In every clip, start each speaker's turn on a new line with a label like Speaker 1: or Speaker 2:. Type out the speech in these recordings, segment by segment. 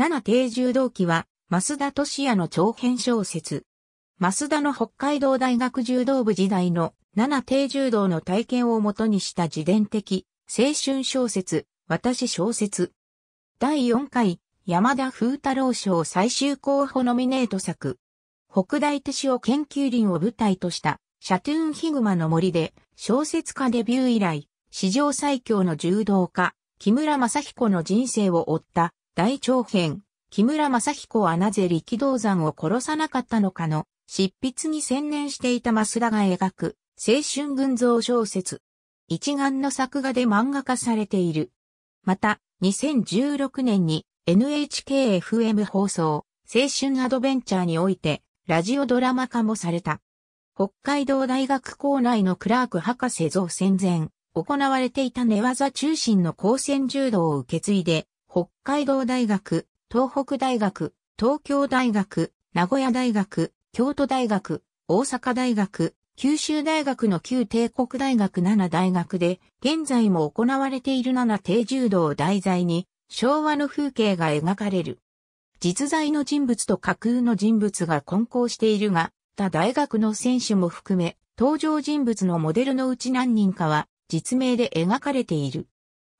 Speaker 1: 七定住道期は、増田俊也の長編小説。増田の北海道大学柔道部時代の七定柔道の体験をもとにした自伝的青春小説、私小説。第4回山田風太郎賞最終候補ノミネート作。北大手塩研究林を舞台としたシャトゥーンヒグマの森で小説家デビュー以来史上最強の柔道家木村正彦の人生を追った大長編、木村正彦はなぜ力道山を殺さなかったのかの、執筆に専念していた増田が描く、青春群像小説。一眼の作画で漫画化されている。また、2016年に NHKFM 放送、青春アドベンチャーにおいて、ラジオドラマ化もされた。北海道大学校内のクラーク博士像戦前、行われていた寝技中心の高専柔道を受け継いで、北海道大学、東北大学、東京大学、名古屋大学、京都大学、大阪大学、九州大学の旧帝国大学7大学で、現在も行われている7低柔道を題材に、昭和の風景が描かれる。実在の人物と架空の人物が混交しているが、他大学の選手も含め、登場人物のモデルのうち何人かは、実名で描かれている。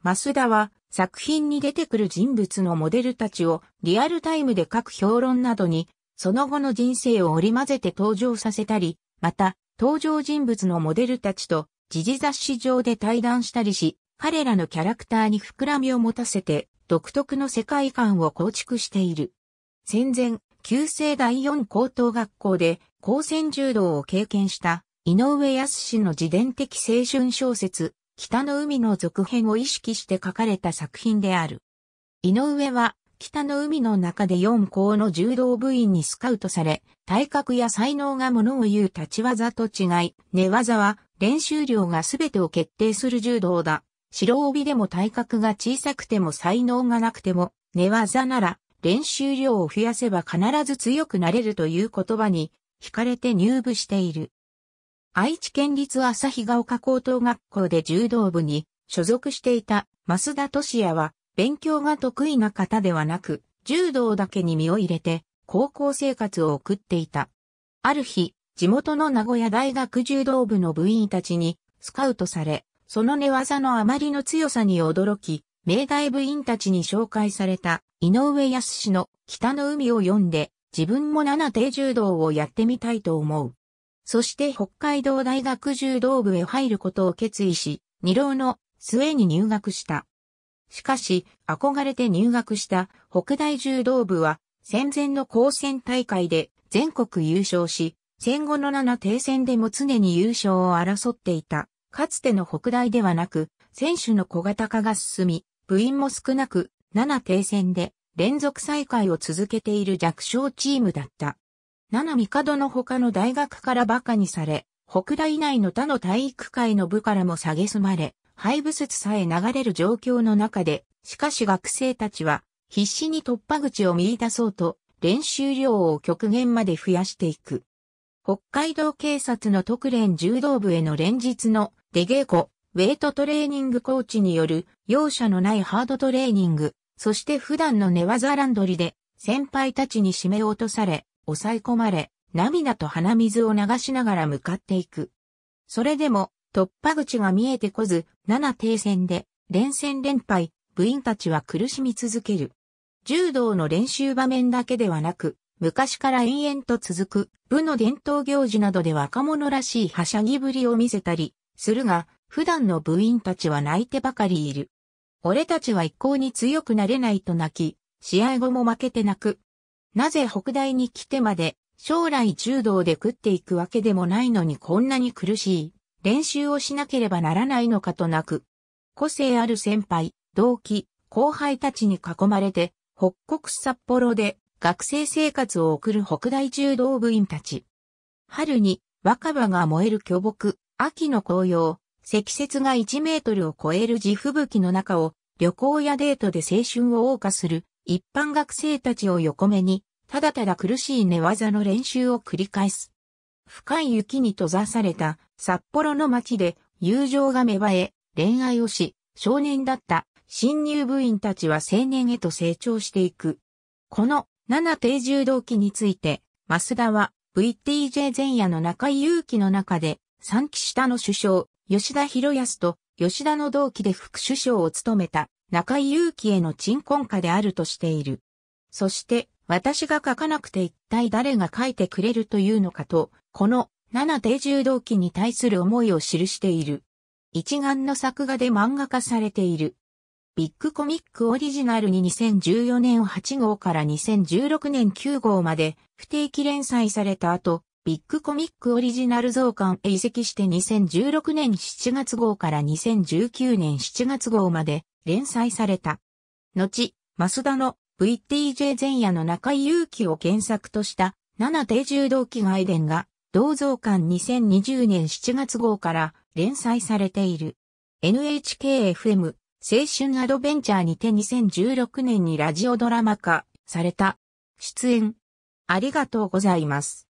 Speaker 1: 増田は、作品に出てくる人物のモデルたちをリアルタイムで書く評論などに、その後の人生を織り交ぜて登場させたり、また、登場人物のモデルたちと、時事雑誌上で対談したりし、彼らのキャラクターに膨らみを持たせて、独特の世界観を構築している。戦前、旧制第四高等学校で、高専柔道を経験した、井上康の自伝的青春小説、北の海の続編を意識して書かれた作品である。井上は、北の海の中で4校の柔道部員にスカウトされ、体格や才能がものを言う立ち技と違い、寝技は練習量が全てを決定する柔道だ。白帯でも体格が小さくても才能がなくても、寝技なら練習量を増やせば必ず強くなれるという言葉に惹かれて入部している。愛知県立旭ヶ丘高等学校で柔道部に所属していた増田俊也は勉強が得意な方ではなく、柔道だけに身を入れて高校生活を送っていた。ある日、地元の名古屋大学柔道部の部員たちにスカウトされ、その寝技のあまりの強さに驚き、明大部員たちに紹介された井上康の北の海を読んで自分も七手柔道をやってみたいと思う。そして北海道大学柔道部へ入ることを決意し、二浪の末に入学した。しかし、憧れて入学した北大柔道部は、戦前の高専大会で全国優勝し、戦後の7停戦でも常に優勝を争っていた。かつての北大ではなく、選手の小型化が進み、部員も少なく、7停戦で連続再開を続けている弱小チームだった。七角の他の大学から馬鹿にされ、北大内の他の体育会の部からも蔑まれ、廃部説さえ流れる状況の中で、しかし学生たちは必死に突破口を見出そうと練習量を極限まで増やしていく。北海道警察の特連柔道部への連日の出稽古、ウェイトトレーニングコーチによる容赦のないハードトレーニング、そして普段の寝技ランドリで先輩たちに締め落とされ、抑え込まれ、涙と鼻水を流しながら向かっていく。それでも、突破口が見えてこず、7停戦で、連戦連敗、部員たちは苦しみ続ける。柔道の練習場面だけではなく、昔から延々と続く部の伝統行事などで若者らしいはしゃぎぶりを見せたりするが、普段の部員たちは泣いてばかりいる。俺たちは一向に強くなれないと泣き、試合後も負けて泣く、なぜ北大に来てまで、将来柔道で食っていくわけでもないのにこんなに苦しい、練習をしなければならないのかとなく、個性ある先輩、同期、後輩たちに囲まれて、北国札幌で学生生活を送る北大柔道部員たち。春に若葉が燃える巨木、秋の紅葉、積雪が1メートルを超える地吹雪の中を旅行やデートで青春を謳歌する一般学生たちを横目に、ただただ苦しい寝技の練習を繰り返す。深い雪に閉ざされた札幌の街で友情が芽生え、恋愛をし、少年だった新入部員たちは青年へと成長していく。この7定住動期について、増田は VTJ 前夜の中井祐希の中で、三期下の首相、吉田博康と吉田の同期で副首相を務めた中井祐樹への鎮魂歌であるとしている。そして、私が書かなくて一体誰が書いてくれるというのかと、この七定柔道機に対する思いを記している。一眼の作画で漫画化されている。ビッグコミックオリジナルに2014年8号から2016年9号まで不定期連載された後、ビッグコミックオリジナル増刊へ移籍して2016年7月号から2019年7月号まで連載された。後、ス田の VTJ 前夜の中井祐希を原作とした7定柔道機外伝が同蔵館2020年7月号から連載されている。NHKFM 青春アドベンチャーにて2016年にラジオドラマ化された。出演。ありがとうございます。